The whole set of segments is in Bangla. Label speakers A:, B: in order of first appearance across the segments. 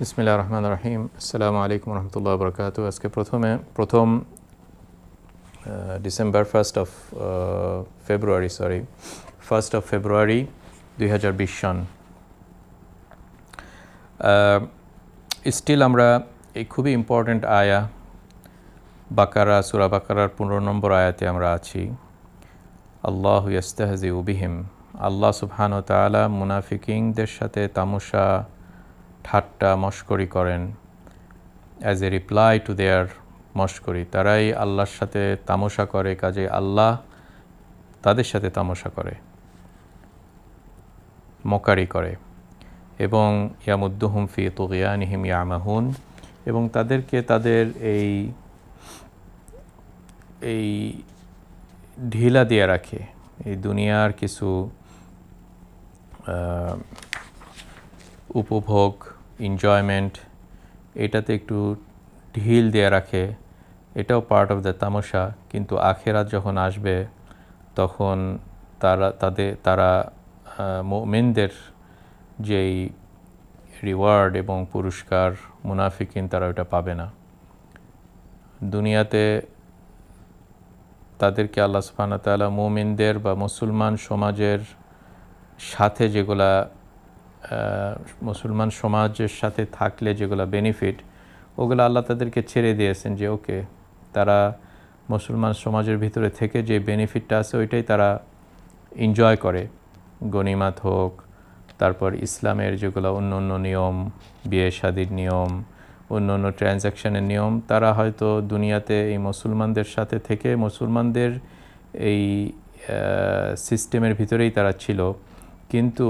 A: বিসমিল্লা রহমান রাহিম আসসালামু আলাইকুম রহমতুল্লাহ বরকাত আজকে প্রথমে প্রথম December first of February sorry first of February দুই সন স্টিল আমরা এই খুবই ইম্পর্টেন্ট আয়া বাকারা সুরা বাকারার পনেরো নম্বর আয়াতে আমরা আছি আল্লাহ ইয়াস্তাহাজি উবিহিম আল্লাহ সুবহান তালা মুনাফিকিংদের সাথে তামুশা ঠাট্টা মস্করি করেন as a reply to their মস্করি তারাই আল্লাহর সাথে তামশা করে কাজে আল্লাহ তাদের সাথে তামশা করে মকারি করে এবং ইয়ামুদ্দুহুম ফি নিহিম ইয়ামাহুন এবং তাদেরকে তাদের এই এই ঢিলা দিয়ে রাখে এই দুনিয়ার কিছু উপভোগ এনজয়মেন্ট এটাতে একটু ঢিল দিয়ে রাখে এটাও পার্ট অফ দ্য তামশা কিন্তু আখেরাত যখন আসবে তখন তারা তাদের তারা মেনদের যেই রিওয়ার্ড এবং পুরস্কার মুনাফিকিন তারা ওটা পাবে না দুনিয়াতে তাদেরকে আল্লাহ সুবাহ তালা মোমিনদের বা মুসলমান সমাজের সাথে যেগুলা মুসলমান সমাজের সাথে থাকলে যেগুলো বেনিফিট ওগুলো আল্লাহ তাদেরকে ছেড়ে দিয়েছেন যে ওকে তারা মুসলমান সমাজের ভিতরে থেকে যে বেনিফিটটা আছে ওইটাই তারা এনজয় করে গণিমাত হোক তারপর ইসলামের যেগুলো অন্য অন্য নিয়ম বিয়ে শাদির নিয়ম অন্য অন্য ট্রানজ্যাকশানের নিয়ম তারা হয়তো দুনিয়াতে এই মুসলমানদের সাথে থেকে মুসলমানদের এই সিস্টেমের ভিতরেই তারা ছিল কিন্তু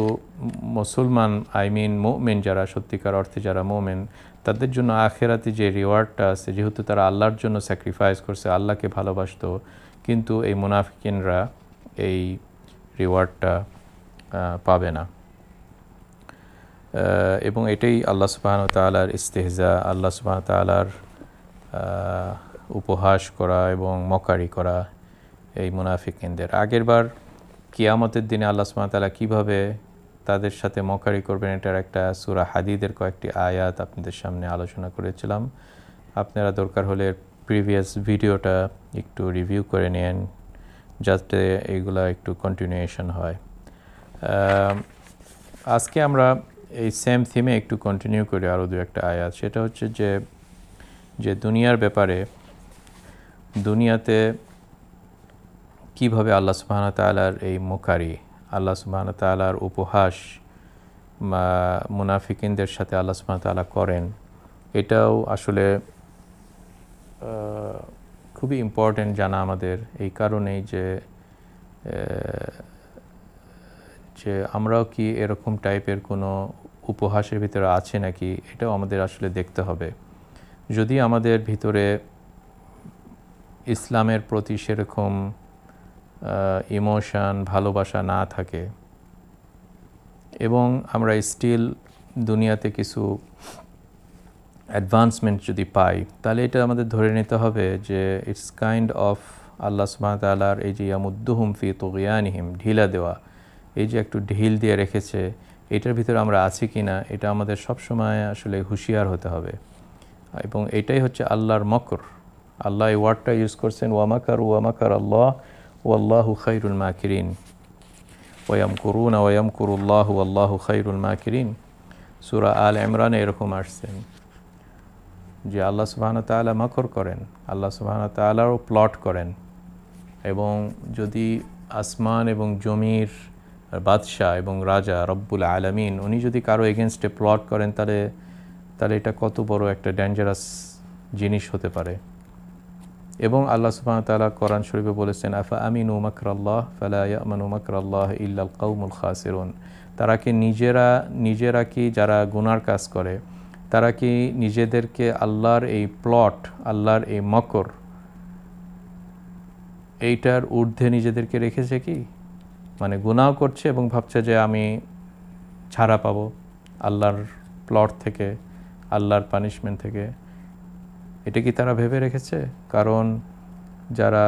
A: মুসলমান আই মিন মোমেন যারা সত্যিকার অর্থে যারা মোমেন তাদের জন্য আখেরাতে যে রিওয়ার্ডটা আছে যেহেতু তারা আল্লাহর জন্য স্যাক্রিফাইস করছে আল্লাহকে ভালোবাসত কিন্তু এই মুনাফিকিনরা এই রিওয়ার্ডটা পাবে না এবং এটাই আল্লাহ সুবাহন তালার ইস্তেহজা আল্লাহ সুবাহ তালার উপহাস করা এবং মকারি করা এই মুনাফিকিনদের আগেরবার কিয়ামতের দিনে আল্লাহ সুমাতালা কীভাবে তাদের সাথে মকারি করবেন এটার একটা সুরা হাদিদের কয়েকটি আয়াত আপনাদের সামনে আলোচনা করেছিলাম আপনারা দরকার হলে প্রিভিয়াস ভিডিওটা একটু রিভিউ করে নেন যাতে এগুলো একটু কন্টিনিউয়েশন হয় আজকে আমরা এই সেম থিমে একটু কন্টিনিউ করি আরও দু একটা আয়াত সেটা হচ্ছে যে যে দুনিয়ার ব্যাপারে দুনিয়াতে কিভাবে আল্লাহ সুবাহন তালার এই মোকারি আল্লাহ সুবাহন তালার উপহাস মুনাফিকিনদের সাথে আল্লাহ সুবাহন তালা করেন এটাও আসলে খুবই ইম্পর্ট্যান্ট জানা আমাদের এই কারণেই যে যে আমরাও কি এরকম টাইপের কোনো উপহাসের ভিতরে আছে নাকি এটাও আমাদের আসলে দেখতে হবে যদি আমাদের ভিতরে ইসলামের প্রতি সেরকম ইমোশান ভালোবাসা না থাকে এবং আমরা স্টিল দুনিয়াতে কিছু অ্যাডভান্সমেন্ট যদি পাই তাহলে এটা আমাদের ধরে নিতে হবে যে ইটস কাইন্ড অফ আল্লাহ সুবাহতালার এই যে ইয়ামুদ্দুহুম ফি তোগিয়ানহিম ঢিলা দেওয়া এই যে একটু ঢিল দিয়ে রেখেছে এটার ভিতরে আমরা আছি কি না এটা আমাদের সবসময় আসলে হুঁশিয়ার হতে হবে এবং এটাই হচ্ছে আল্লাহর মকর আল্লাহ এই ওয়ার্ডটা ইউজ করছেন ওয়ামাকার ওয়ামাকার আল্লাহ ওয়াল্লাহু খৈরুল মাকিরিন ওয়াম করুন ওয়াম কুরুল্লাহ আল্লাহ খৈরুল মাকিরিন সুরা আল ইমরানে এরকম আসছেন যে আল্লাহ সুবাহন তালা মখর করেন আল্লাহ সুবাহন তালারও প্লট করেন এবং যদি আসমান এবং জমির বাদশাহ এবং রাজা রব্বুল আলমিন উনি যদি কারো এগেনস্টে প্লট করেন তাহলে তাহলে এটা কত বড় একটা ডেঞ্জারাস জিনিস হতে পারে এবং আল্লাহ সুফান তালা কোরআন শরীফে বলেছেন আফা আমিন উমাকরাল্লাহ ফালাইয়ামান মকরাল্লাহ ইল্লাল কৌমুল খাসিরুন তারা কি নিজেরা নিজেরা কি যারা গুনার কাজ করে তারা কি নিজেদেরকে আল্লাহর এই প্লট আল্লাহর এই মকর এইটার ঊর্ধ্বে নিজেদেরকে রেখেছে কি মানে গুনাও করছে এবং ভাবছে যে আমি ছাড়া পাবো আল্লাহর প্লট থেকে আল্লাহর পানিশমেন্ট থেকে এটা কি তারা ভেবে রেখেছে কারণ যারা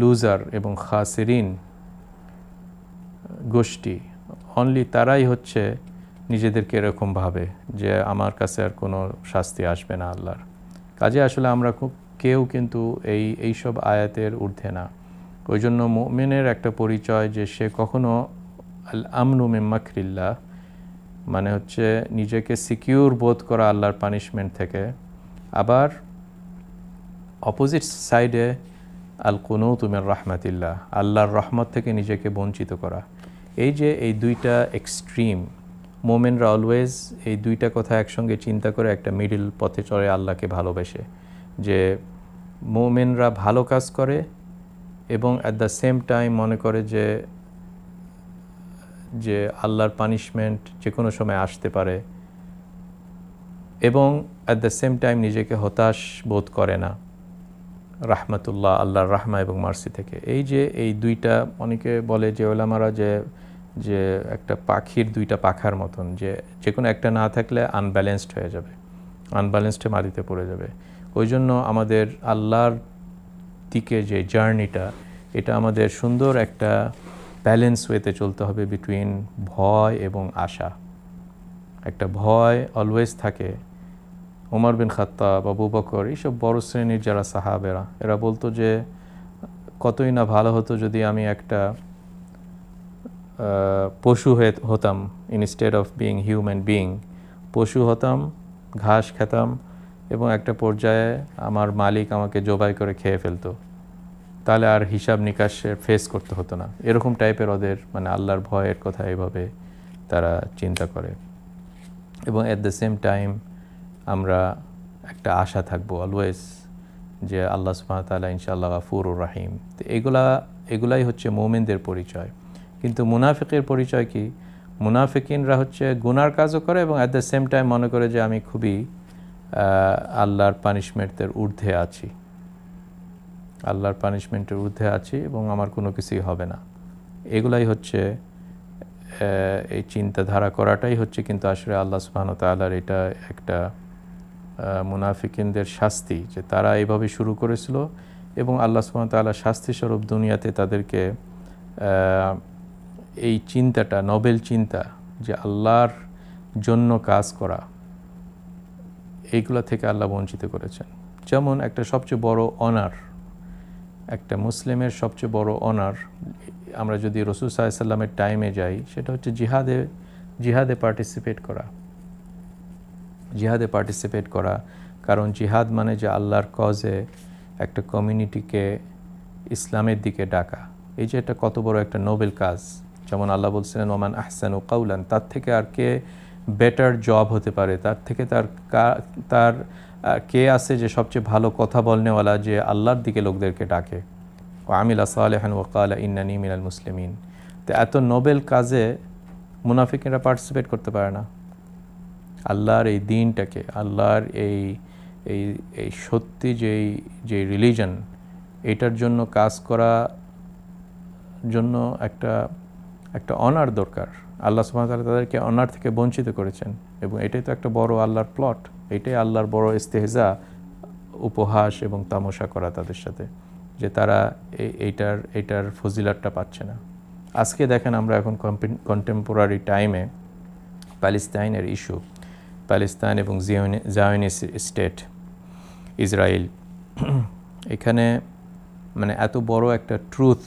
A: লুজার এবং খাসেরিন গোষ্ঠী অনলি তারাই হচ্ছে নিজেদেরকে এরকম ভাবে যে আমার কাছে আর কোনো শাস্তি আসবে না আল্লাহর কাজে আসলে আমরা কেউ কিন্তু এই এইসব আয়াতের ঊর্ধ্বে না ওই জন্য মোমেনের একটা পরিচয় যে সে কখনো আল আমনু মিম্মাকরিল্লা মানে হচ্ছে নিজেকে সিকিউর বোধ করা আল্লাহর পানিশমেন্ট থেকে আবার অপোজিট সাইডে আল কোনো তুমের রাহমাতিল্লাহ আল্লাহর রহমত থেকে নিজেকে বঞ্চিত করা এই যে এই দুইটা এক্সট্রিম মোমেনরা অলওয়েজ এই দুইটা কথা একসঙ্গে চিন্তা করে একটা মিডিল পথে চড়ে আল্লাহকে ভালোবেসে যে মোমেনরা ভালো কাজ করে এবং অ্যাট দ্য সেম টাইম মনে করে যে যে আল্লাহর পানিশমেন্ট যে কোনো সময় আসতে পারে এবং অ্যাট দ্য সেম টাইম নিজেকে হতাশ বোধ করে না রাহমাতুল্লাহ আল্লাহর রাহমা এবং মার্সি থেকে এই যে এই দুইটা অনেকে বলে যে ওলামারা যে যে একটা পাখির দুইটা পাখার মতন যে যে কোনো একটা না থাকলে আনব্যালেন্সড হয়ে যাবে আনব্যালেন্সডে মাটিতে পড়ে যাবে ওই জন্য আমাদের আল্লাহর দিকে যে জার্নিটা এটা আমাদের সুন্দর একটা ব্যালেন্স ওয়েতে চলতে হবে বিটুইন ভয় এবং আশা একটা ভয় অলওয়েজ থাকে ওমর বিন খাত্তাব আবু বকর এইসব বড় শ্রেণীর যারা সাহাবেরা এরা বলতো যে কতই না ভালো হতো যদি আমি একটা পশু হয়ে হতাম instead of being human being পশু হতাম ঘাস খেতাম এবং একটা পর্যায়ে আমার মালিক আমাকে জবাই করে খেয়ে ফেলতো তাহলে আর হিসাব নিকাশে ফেস করতে হতো না এরকম টাইপের ওদের মানে আল্লাহর ভয়ের কথা এভাবে তারা চিন্তা করে এবং অ্যাট দ্য সেম টাইম আমরা একটা আশা থাকবো অলওয়েজ যে আল্লাহ সুহামতাল্লাহ ইনশাআল্লাহ গাফুর রাহিম তো এগুলা এগুলাই হচ্ছে মোমেনদের পরিচয় কিন্তু মুনাফিকের পরিচয় কি মুনাফিকিনরা হচ্ছে গুনার কাজও করে এবং অ্যাট দ্য সেম টাইম মনে করে যে আমি খুবই আল্লাহর পানিশমেন্টের ঊর্ধ্বে আছি আল্লাহর পানিশমেন্টের ঊর্ধ্বে আছি এবং আমার কোনো কিছুই হবে না এগুলাই হচ্ছে এই চিন্তাধারা করাটাই হচ্ছে কিন্তু আসলে আল্লাহ সুবাহন তাল্লাহার এটা একটা মুনাফিকিনদের শাস্তি যে তারা এইভাবে শুরু করেছিল এবং আল্লাহ সুহাম তাল্লাহ শাস্তিস্বরূপ দুনিয়াতে তাদেরকে এই চিন্তাটা নবেল চিন্তা যে আল্লাহর জন্য কাজ করা এইগুলো থেকে আল্লাহ বঞ্চিত করেছেন যেমন একটা সবচেয়ে বড় অনার একটা মুসলিমের সবচেয়ে বড় অনার আমরা যদি রসুল ইসাল্লামের টাইমে যাই সেটা হচ্ছে জিহাদে জিহাদে পার্টিসিপেট করা জিহাদে পার্টিসিপেট করা কারণ জিহাদ মানে যে আল্লাহর কজে একটা কমিউনিটিকে ইসলামের দিকে ডাকা এই যে একটা কত বড় একটা নোবেল কাজ যেমন আল্লাহ বলছিলেন ওমান আহসান ও কাউলান তার থেকে আর কে বেটার জব হতে পারে তার থেকে তার তার কে আছে যে সবচেয়ে ভালো কথা বলনেওয়ালা যে আল্লাহর দিকে লোকদেরকে ডাকে ও আমিল আসালেহান ওকালা ইন্নানি মিনাল মুসলিমিন তো এত নোবেল কাজে মুনাফিকেরা পার্টিসিপেট করতে পারে না আল্লাহর এই দিনটাকে আল্লাহর এই এই এই সত্যি যেই যে রিলিজন এটার জন্য কাজ করা জন্য একটা একটা অনার দরকার আল্লাহ সুহাম তাদেরকে অনার থেকে বঞ্চিত করেছেন এবং এটাই তো একটা বড় আল্লাহর প্লট এটাই আল্লাহর বড় ইস্তেহেজা উপহাস এবং তামশা করা তাদের সাথে যে তারা এইটার এইটার ফজিলারটা পাচ্ছে না আজকে দেখেন আমরা এখন কন্টেম্পোরারি টাইমে প্যালেস্তাইনের ইস্যু প্যালেস্তান এবং জায়নিস স্টেট ইসরায়েল এখানে মানে এত বড় একটা ট্রুথ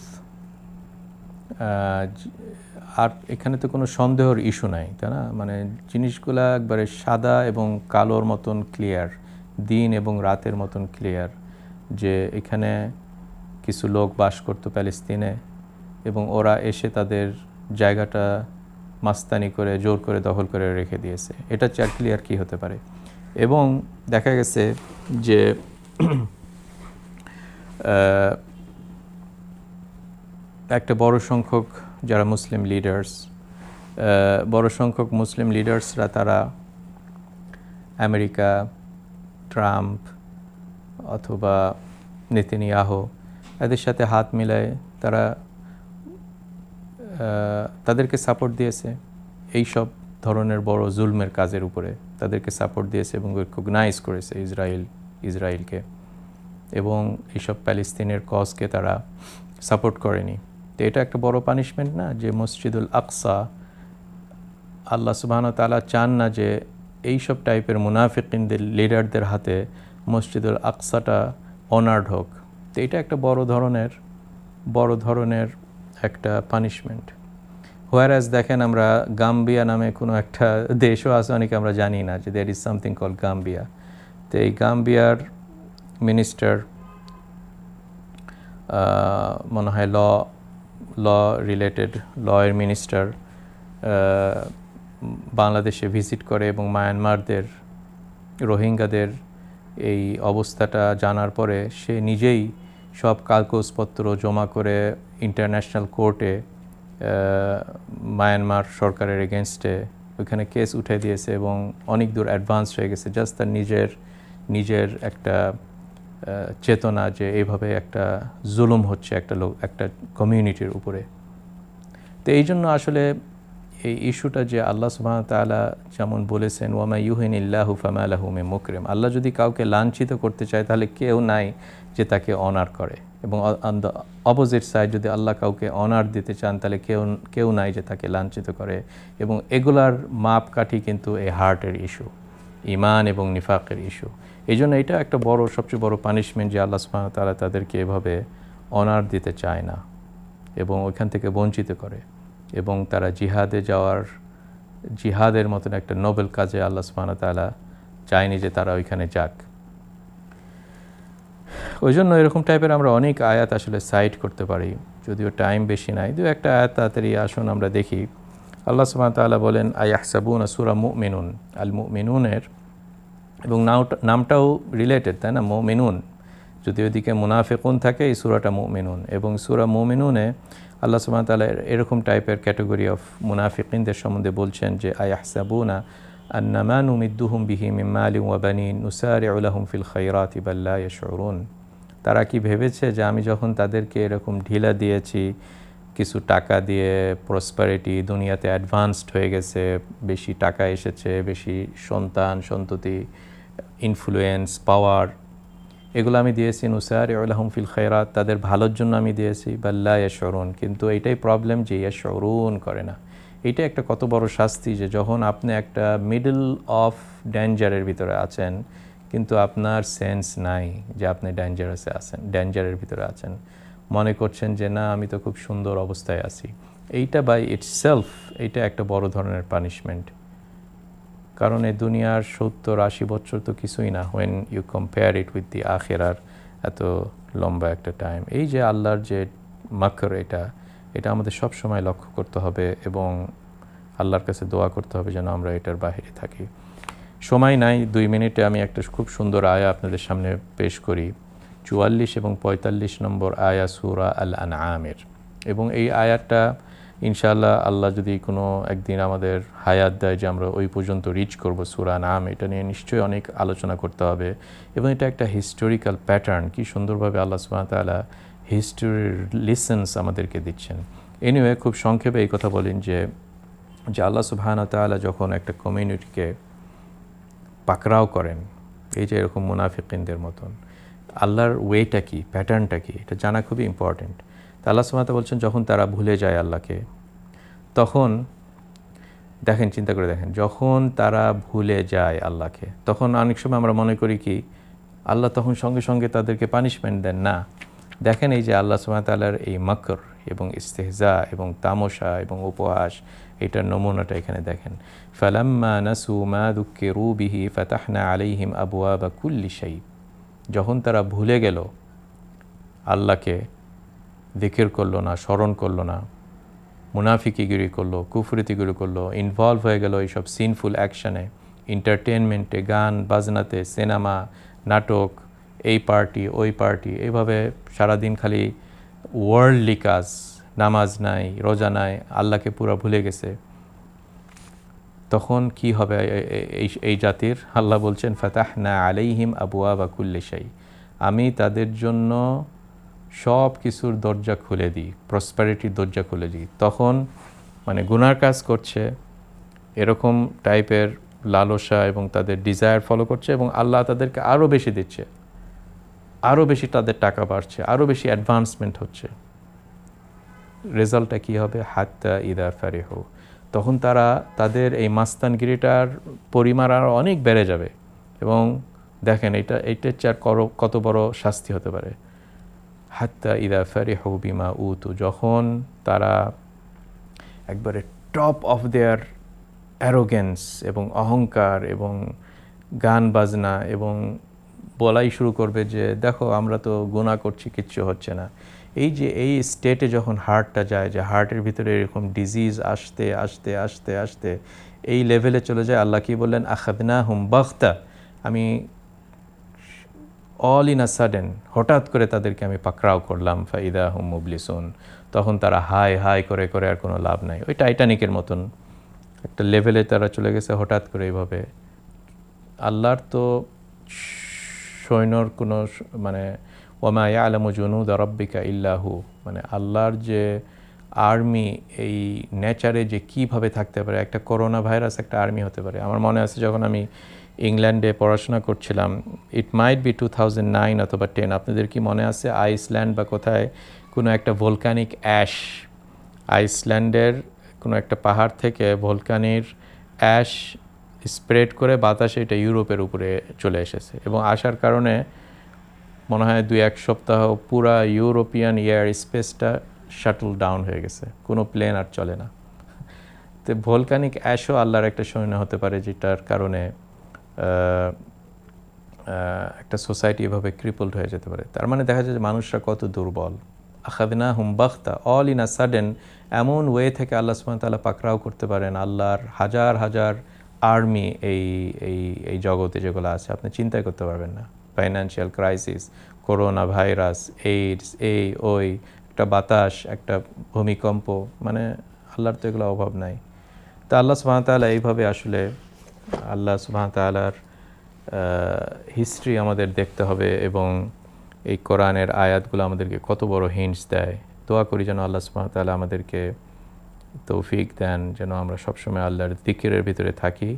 A: আর এখানে তো কোনো সন্দেহর ইস্যু নাই তাই না মানে জিনিসগুলো একবারে সাদা এবং কালোর মতন ক্লিয়ার দিন এবং রাতের মতন ক্লিয়ার যে এখানে কিছু লোক বাস করতো প্যালেস্তিনে এবং ওরা এসে তাদের জায়গাটা মাস্তানি করে জোর করে দখল করে রেখে দিয়েছে এটা চার ক্লিয়ার কী হতে পারে এবং দেখা গেছে যে একটা বড় সংখ্যক যারা মুসলিম লিডার্স বড় সংখ্যক মুসলিম লিডার্সরা তারা আমেরিকা ট্রাম্প অথবা নেতিনিয়াহ এদের সাথে হাত মিলায় তারা তাদেরকে সাপোর্ট দিয়েছে এই সব ধরনের বড় জুলমের কাজের উপরে তাদেরকে সাপোর্ট দিয়েছে এবং রিকগনাইজ করেছে ইসরায়েল ইসরায়েলকে এবং এইসব প্যালেস্তিনের কজকে তারা সাপোর্ট করেনি তো এটা একটা বড় পানিশমেন্ট না যে মসজিদুল আকসা আল্লাহ সুবাহন তালা চান না যে এই সব টাইপের মুনাফিকিনদের লিডারদের হাতে মসজিদুল আকসাটা অনার্ড হোক তো এটা একটা বড় ধরনের বড় ধরনের একটা পানিশমেন্ট হোয়ার অ্যাজ দেখেন আমরা গাম্বিয়া নামে কোনো একটা দেশও আছে অনেকে আমরা জানি না যে there is something call Gambia তো এই গাম্বিয়ার মিনিস্টার মনে হয় ল ল রিলেটেড লয়ের মিনিস্টার বাংলাদেশে ভিজিট করে এবং মায়ানমারদের রোহিঙ্গাদের এই অবস্থাটা জানার পরে সে নিজেই সব কাগজপত্র জমা করে ইন্টারন্যাশনাল কোর্টে মায়ানমার সরকারের এগেনস্টে ওইখানে কেস উঠে দিয়েছে এবং অনেক দূর অ্যাডভান্স হয়ে গেছে জাস্ট তার নিজের নিজের একটা চেতনা যে এইভাবে একটা জুলুম হচ্ছে একটা লোক একটা কমিউনিটির উপরে তো এই জন্য আসলে এই ইস্যুটা যে আল্লাহ সুবাহ তালা যেমন বলেছেন ওয়ামা ইউহিন ইল্লাহু ফামা আলাহুমে মুকরিম আল্লাহ যদি কাউকে লাঞ্ছিত করতে চায় তাহলে কেউ নাই যে তাকে অনার করে এবং অপোজিট সাইড যদি আল্লাহ কাউকে অনার দিতে চান তাহলে কেউ কেউ নাই যে তাকে লাঞ্ছিত করে এবং এগুলার মাপকাঠি কিন্তু এই হার্টের ইস্যু ইমান এবং নিফাকের ইস্যু এই জন্য এটা একটা বড় সবচেয়ে বড় পানিশমেন্ট যে আল্লাহ সুবাহ তালা তাদেরকে এভাবে অনার দিতে চায় না এবং ওইখান থেকে বঞ্চিত করে এবং তারা জিহাদে যাওয়ার জিহাদের মতন একটা নোবেল কাজে আল্লাহ সুবাহতালা চায়নি যে তারা ওইখানে যাক ওই জন্য এরকম টাইপের আমরা অনেক আয়াত আসলে সাইড করতে পারি যদিও টাইম বেশি নাই দু একটা আয়াত তাড়াতাড়ি আসুন আমরা দেখি আল্লাহ সুবাহ তাল্লাহ বলেন আসুরা সুরা মিনুন আল মিনুনের এবং নামটাও রিলেটেড তাই না মিনুন যদি ওদিকে মুনাফেকুন থাকে এই সুরাটা মিনুন এবং সুরা মিনুনে আল্লাহ সুবাহ তালা এরকম টাইপের ক্যাটাগরি অফ মুনাফিকিনদের সম্বন্ধে বলছেন যে আই আহসাবুনা আন্নামানু মিদ্দুহুম বিহি মিম্মালি ওয়াবানি নুসার উলাহুম ফিল খৈরাত ইবাল্লা ইয়শরুন তারা কি ভেবেছে যে আমি যখন তাদেরকে এরকম ঢিলা দিয়েছি কিছু টাকা দিয়ে প্রসপারিটি দুনিয়াতে অ্যাডভান্সড হয়ে গেছে বেশি টাকা এসেছে বেশি সন্তান সন্ততি ইনফ্লুয়েন্স পাওয়ার এগুলো আমি দিয়েছি নুসার ইউলাহম ফিল খেরাত তাদের ভালোর জন্য আমি দিয়েছি বাল্লা ইয়াশরুন কিন্তু এইটাই প্রবলেম যে ইয়াশরুন করে না এটা একটা কত বড় শাস্তি যে যখন আপনি একটা মিডল অফ ড্যাঞ্জারের ভিতরে আছেন কিন্তু আপনার সেন্স নাই যে আপনি ড্যাঞ্জারাসে আছেন ড্যাঞ্জারের ভিতরে আছেন মনে করছেন যে না আমি তো খুব সুন্দর অবস্থায় আছি এইটা বাই ইটসেলফ এইটা একটা বড় ধরনের পানিশমেন্ট কারণ এই দুনিয়ার সত্তর আশি বছর তো কিছুই না when you compare it with the আখেরার এত লম্বা একটা টাইম এই যে আল্লাহর যে মাকর এটা এটা আমাদের সব সময় লক্ষ্য করতে হবে এবং আল্লাহর কাছে দোয়া করতে হবে যেন আমরা এটার বাহিরে থাকি সময় নাই দুই মিনিটে আমি একটা খুব সুন্দর আয়া আপনাদের সামনে পেশ করি চুয়াল্লিশ এবং পঁয়তাল্লিশ নম্বর আয়া সুরা আল আমের এবং এই আয়াটা ইনশাল্লাহ আল্লাহ যদি কোনো একদিন আমাদের হায়াত দেয় যে আমরা ওই পর্যন্ত রিচ করব সুরা নাম এটা নিয়ে নিশ্চয়ই অনেক আলোচনা করতে হবে এবং এটা একটা হিস্টোরিক্যাল প্যাটার্ন কি সুন্দরভাবে আল্লাহ সুবাহতালা হিস্টোরির লিসেন্স আমাদেরকে দিচ্ছেন এনিওয়ে খুব সংক্ষেপে এই কথা বলেন যে যে আল্লাহ সুবাহানতালা যখন একটা কমিউনিটিকে পাকড়াও করেন এই যে এরকম মুনাফিকিনদের মতন আল্লাহর ওয়েটা কি প্যাটার্নটা কি এটা জানা খুবই ইম্পর্ট্যান্ট আল্লাহ সুমাতা বলছেন যখন তারা ভুলে যায় আল্লাহকে তখন দেখেন চিন্তা করে দেখেন যখন তারা ভুলে যায় আল্লাহকে তখন অনেক সময় আমরা মনে করি কি আল্লাহ তখন সঙ্গে সঙ্গে তাদেরকে পানিশমেন্ট দেন না দেখেন এই যে আল্লাহ সুমাতালার এই মকর এবং ইস্তেহজা এবং তামশা এবং উপহাস এটার নমুনাটা এখানে দেখেন ফালাম্মা নাসুমা দুঃখে রুবিহি ফাতাহনা আলিহিম আবুয়া বা কুল্লি যখন তারা ভুলে গেল আল্লাহকে দিকির করলো না স্মরণ করলো না মুনাফিকিগিরি করলো কুফরিতিগিরি করলো ইনভলভ হয়ে গেল এইসব সিনফুল অ্যাকশানে এন্টারটেনমেন্টে গান বাজনাতে সিনেমা নাটক এই পার্টি ওই পার্টি এইভাবে সারাদিন খালি ওয়ার্ল্ডলি কাজ নামাজ নাই রোজা নাই আল্লাহকে পুরো ভুলে গেছে তখন কি হবে এই এই জাতির আল্লাহ বলছেন ফাতাহ না আলাইহিম আবু আবাকুল্লেশাই আমি তাদের জন্য সব কিছুর দরজা খুলে দিই প্রসপারিটির দরজা খুলে দিই তখন মানে গুনার কাজ করছে এরকম টাইপের লালসা এবং তাদের ডিজায়ার ফলো করছে এবং আল্লাহ তাদেরকে আরও বেশি দিচ্ছে আরও বেশি তাদের টাকা বাড়ছে আরও বেশি অ্যাডভান্সমেন্ট হচ্ছে রেজাল্টটা কী হবে হাতটা ইদার ফারে হোক তখন তারা তাদের এই মাস্তানগিরিটার পরিমাণ আরও অনেক বেড়ে যাবে এবং দেখেন এটা এইটার চার কত বড় শাস্তি হতে পারে হাত্তা ইদা ফারিহু বিমা উতু যখন তারা একবারে টপ অফ দেয়ার অ্যারোগেন্স এবং অহংকার এবং গান বাজনা এবং বলাই শুরু করবে যে দেখো আমরা তো গোনা করছি কিচ্ছু হচ্ছে না এই যে এই স্টেটে যখন হার্টটা যায় যে হার্টের ভিতরে এরকম ডিজিজ আসতে আসতে আসতে আসতে এই লেভেলে চলে যায় আল্লাহ কি বললেন আখাদনা হুম বাখতা আমি অল ইন আ সাডেন হঠাৎ করে তাদেরকে আমি পাকড়াও করলাম ফাইদা হুম মুবলিসুন তখন তারা হাই হাই করে করে আর কোনো লাভ নাই ওই টাইটানিকের মতন একটা লেভেলে তারা চলে গেছে হঠাৎ করে এইভাবে আল্লাহর তো সৈন্যর কোনো মানে ওমায় আলামু জুনু দরব্বিকা ইল্লাহু মানে আল্লাহর যে আর্মি এই নেচারে যে কিভাবে থাকতে পারে একটা করোনা ভাইরাস একটা আর্মি হতে পারে আমার মনে আছে যখন আমি ইংল্যান্ডে পড়াশোনা করছিলাম it might be two thousand nine অথবা টেন আপনাদের কি মনে আছে আইসল্যান্ড বা কোথায় কোনো একটা ভোলকানিক অ্যাশ আইসল্যান্ডের কোনো একটা পাহাড় থেকে ভোলকানির অ্যাশ স্প্রেড করে বাতাসে এটা ইউরোপের উপরে চলে এসেছে এবং আসার কারণে মনে হয় দুই এক সপ্তাহ পুরা ইউরোপিয়ান এয়ার স্পেসটা শাটল ডাউন হয়ে গেছে কোনো প্লেন আর চলে না তো ভোলকানিক অ্যাশও আল্লাহর একটা সৈন্য হতে পারে যেটার কারণে একটা সোসাইটি এভাবে ক্রিপল্ড হয়ে যেতে পারে তার মানে দেখা যায় যে মানুষরা কত দুর্বল আখাদিনা হুমবাখতা অল ইন আ সাডেন এমন ওয়ে থেকে আল্লাহ সুমান তাল্লাহ পাকড়াও করতে পারেন আল্লাহর হাজার হাজার আর্মি এই এই এই জগতে যেগুলো আছে আপনি চিন্তাই করতে পারবেন না financial crisis corona virus AIDS এই ওই একটা বাতাস একটা ভূমিকম্প মানে আল্লাহর তো এগুলো অভাব নাই তা আল্লাহ সুমান তাল্লাহ এইভাবে আসলে আল্লাহ সুবাহ তালার হিস্ট্রি আমাদের দেখতে হবে এবং এই কোরআনের আয়াতগুলো আমাদেরকে কত বড় হিন্টস দেয় দোয়া করি যেন আল্লাহ সুবাহ তালা আমাদেরকে তৌফিক দেন যেন আমরা সবসময় আল্লাহর দিকিরের ভিতরে থাকি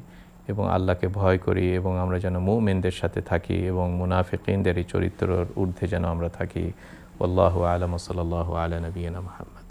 A: এবং আল্লাহকে ভয় করি এবং আমরা যেন মুমিনদের সাথে থাকি এবং মুনাফিকিনদের এই চরিত্রর ঊর্ধ্বে যেন আমরা থাকি আল্লাহ আলম সাল আলা নবীনা মাহমদ